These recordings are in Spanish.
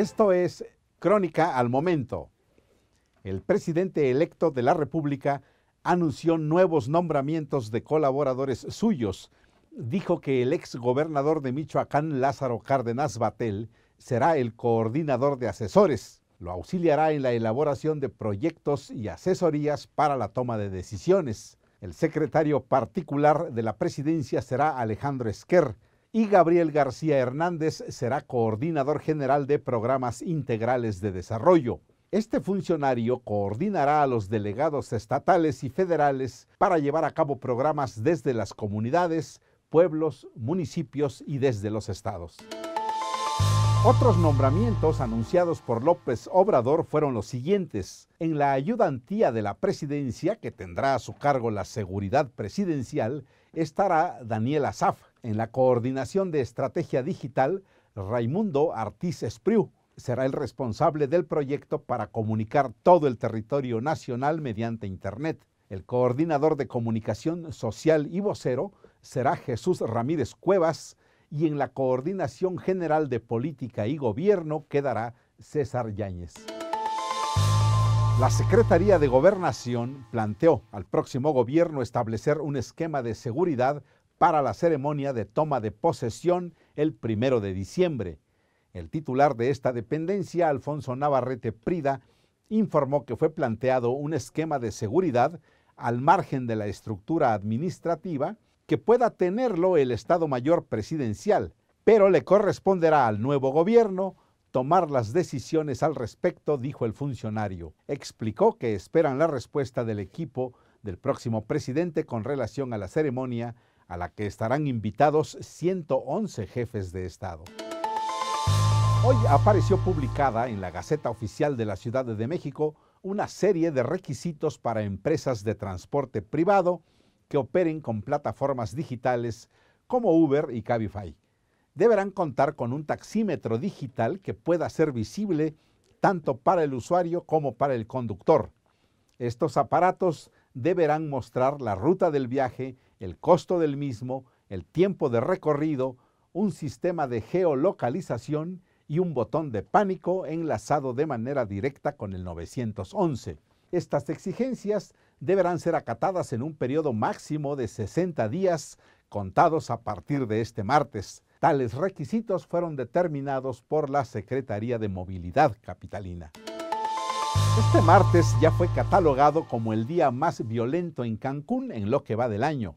Esto es Crónica al Momento. El presidente electo de la República anunció nuevos nombramientos de colaboradores suyos. Dijo que el ex gobernador de Michoacán, Lázaro Cárdenas Batel, será el coordinador de asesores. Lo auxiliará en la elaboración de proyectos y asesorías para la toma de decisiones. El secretario particular de la presidencia será Alejandro Esquer y Gabriel García Hernández será coordinador general de programas integrales de desarrollo. Este funcionario coordinará a los delegados estatales y federales para llevar a cabo programas desde las comunidades, pueblos, municipios y desde los estados. Otros nombramientos anunciados por López Obrador fueron los siguientes. En la ayudantía de la presidencia, que tendrá a su cargo la seguridad presidencial, estará Daniel Azaf. En la coordinación de estrategia digital, Raimundo Artiz Espriu será el responsable del proyecto para comunicar todo el territorio nacional mediante Internet. El coordinador de comunicación social y vocero será Jesús Ramírez Cuevas, y en la Coordinación General de Política y Gobierno quedará César Yáñez. La Secretaría de Gobernación planteó al próximo gobierno establecer un esquema de seguridad para la ceremonia de toma de posesión el primero de diciembre. El titular de esta dependencia, Alfonso Navarrete Prida, informó que fue planteado un esquema de seguridad al margen de la estructura administrativa que pueda tenerlo el Estado Mayor Presidencial, pero le corresponderá al nuevo gobierno tomar las decisiones al respecto, dijo el funcionario. Explicó que esperan la respuesta del equipo del próximo presidente con relación a la ceremonia a la que estarán invitados 111 jefes de Estado. Hoy apareció publicada en la Gaceta Oficial de la Ciudad de México una serie de requisitos para empresas de transporte privado que operen con plataformas digitales como Uber y Cabify. Deberán contar con un taxímetro digital que pueda ser visible tanto para el usuario como para el conductor. Estos aparatos deberán mostrar la ruta del viaje, el costo del mismo, el tiempo de recorrido, un sistema de geolocalización y un botón de pánico enlazado de manera directa con el 911. Estas exigencias deberán ser acatadas en un periodo máximo de 60 días contados a partir de este martes. Tales requisitos fueron determinados por la Secretaría de Movilidad Capitalina. Este martes ya fue catalogado como el día más violento en Cancún en lo que va del año.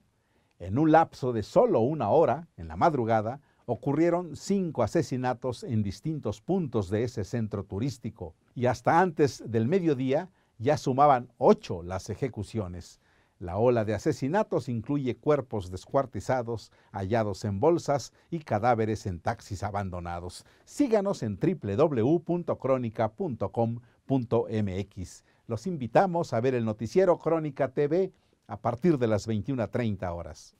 En un lapso de solo una hora, en la madrugada, ocurrieron cinco asesinatos en distintos puntos de ese centro turístico. Y hasta antes del mediodía, ya sumaban ocho las ejecuciones. La ola de asesinatos incluye cuerpos descuartizados, hallados en bolsas y cadáveres en taxis abandonados. Síganos en www.crónica.com.mx. Los invitamos a ver el noticiero Crónica TV a partir de las 21.30 horas.